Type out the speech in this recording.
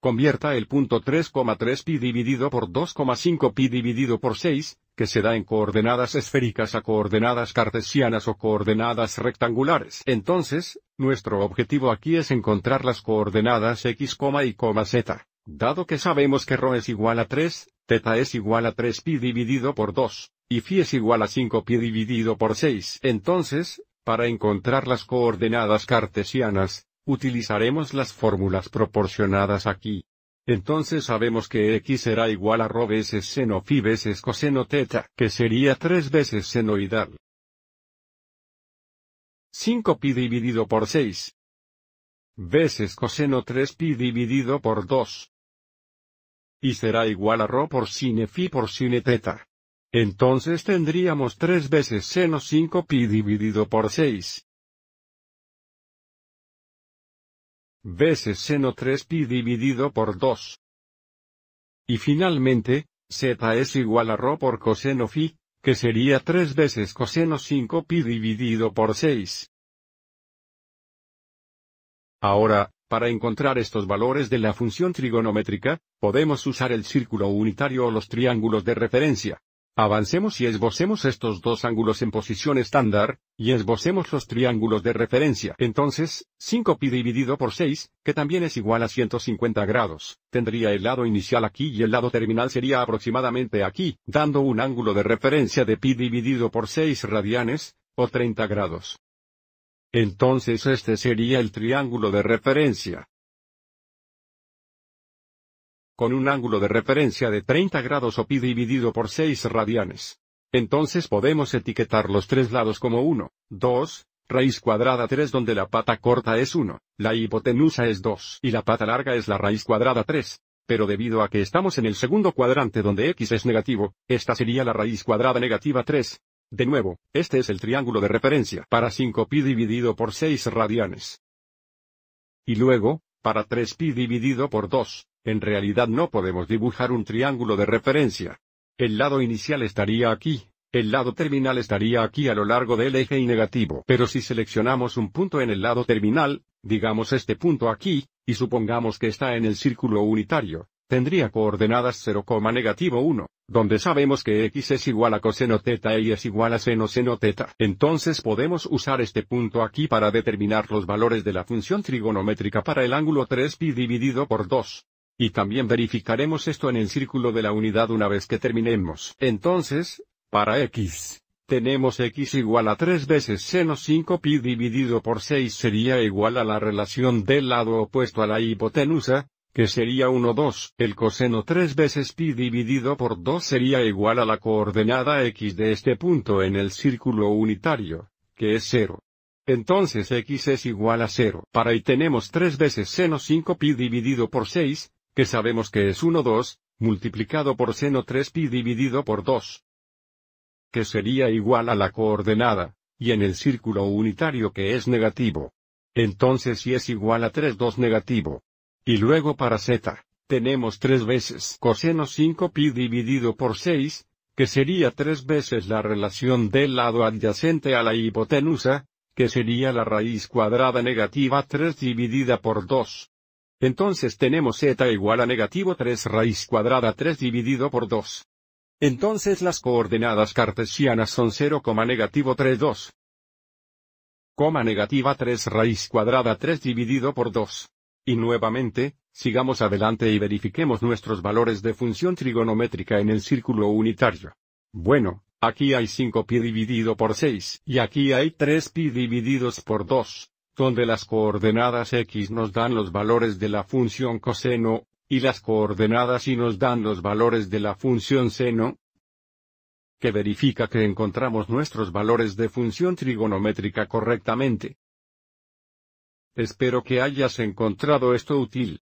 Convierta el punto 3,3 pi dividido por 2,5 pi dividido por 6, que se da en coordenadas esféricas a coordenadas cartesianas o coordenadas rectangulares. Entonces, nuestro objetivo aquí es encontrar las coordenadas x, y, z. Dado que sabemos que ρ es igual a 3, θ es igual a 3pi dividido por 2, y φ es igual a 5pi dividido por 6. Entonces, para encontrar las coordenadas cartesianas, utilizaremos las fórmulas proporcionadas aquí. Entonces sabemos que x será igual a rho veces seno phi veces coseno teta, que sería 3 veces senoidal. 5pi dividido por 6 veces coseno 3pi dividido por 2 y será igual a rho por sine phi por sine teta. Entonces tendríamos 3 veces seno 5pi dividido por 6 veces seno 3pi dividido por 2. Y finalmente, z es igual a ρ por coseno phi, que sería 3 veces coseno 5pi dividido por 6. Ahora, para encontrar estos valores de la función trigonométrica, podemos usar el círculo unitario o los triángulos de referencia. Avancemos y esbocemos estos dos ángulos en posición estándar, y esbocemos los triángulos de referencia. Entonces, 5pi dividido por 6, que también es igual a 150 grados, tendría el lado inicial aquí y el lado terminal sería aproximadamente aquí, dando un ángulo de referencia de pi dividido por 6 radianes, o 30 grados. Entonces este sería el triángulo de referencia con un ángulo de referencia de 30 grados o pi dividido por 6 radianes. Entonces podemos etiquetar los tres lados como 1, 2, raíz cuadrada 3 donde la pata corta es 1, la hipotenusa es 2 y la pata larga es la raíz cuadrada 3. Pero debido a que estamos en el segundo cuadrante donde x es negativo, esta sería la raíz cuadrada negativa 3. De nuevo, este es el triángulo de referencia para 5pi dividido por 6 radianes. Y luego, para 3pi dividido por 2, en realidad no podemos dibujar un triángulo de referencia. El lado inicial estaría aquí, el lado terminal estaría aquí a lo largo del eje y negativo. Pero si seleccionamos un punto en el lado terminal, digamos este punto aquí, y supongamos que está en el círculo unitario, tendría coordenadas 0, negativo 1, donde sabemos que x es igual a coseno teta y es igual a seno seno teta. Entonces podemos usar este punto aquí para determinar los valores de la función trigonométrica para el ángulo 3pi dividido por 2. Y también verificaremos esto en el círculo de la unidad una vez que terminemos. Entonces, para x, tenemos x igual a 3 veces seno 5pi dividido por 6 sería igual a la relación del lado opuesto a la hipotenusa, que sería 1 2. El coseno 3 veces pi dividido por 2 sería igual a la coordenada x de este punto en el círculo unitario, que es 0. Entonces x es igual a 0. Para y tenemos 3 veces seno 5pi dividido por 6, que sabemos que es 1 2, multiplicado por seno 3pi dividido por 2. Que sería igual a la coordenada, y en el círculo unitario que es negativo. Entonces si es igual a 3 2 negativo. Y luego para z, tenemos 3 veces coseno 5pi dividido por 6, que sería 3 veces la relación del lado adyacente a la hipotenusa, que sería la raíz cuadrada negativa 3 dividida por 2. Entonces tenemos z igual a negativo 3 raíz cuadrada 3 dividido por 2. Entonces las coordenadas cartesianas son 0, negativo 3, 2. Coma negativa 3 raíz cuadrada 3 dividido por 2. Y nuevamente, sigamos adelante y verifiquemos nuestros valores de función trigonométrica en el círculo unitario. Bueno, aquí hay 5pi dividido por 6 y aquí hay 3pi divididos por 2 donde las coordenadas x nos dan los valores de la función coseno, y las coordenadas y nos dan los valores de la función seno, que verifica que encontramos nuestros valores de función trigonométrica correctamente. Espero que hayas encontrado esto útil.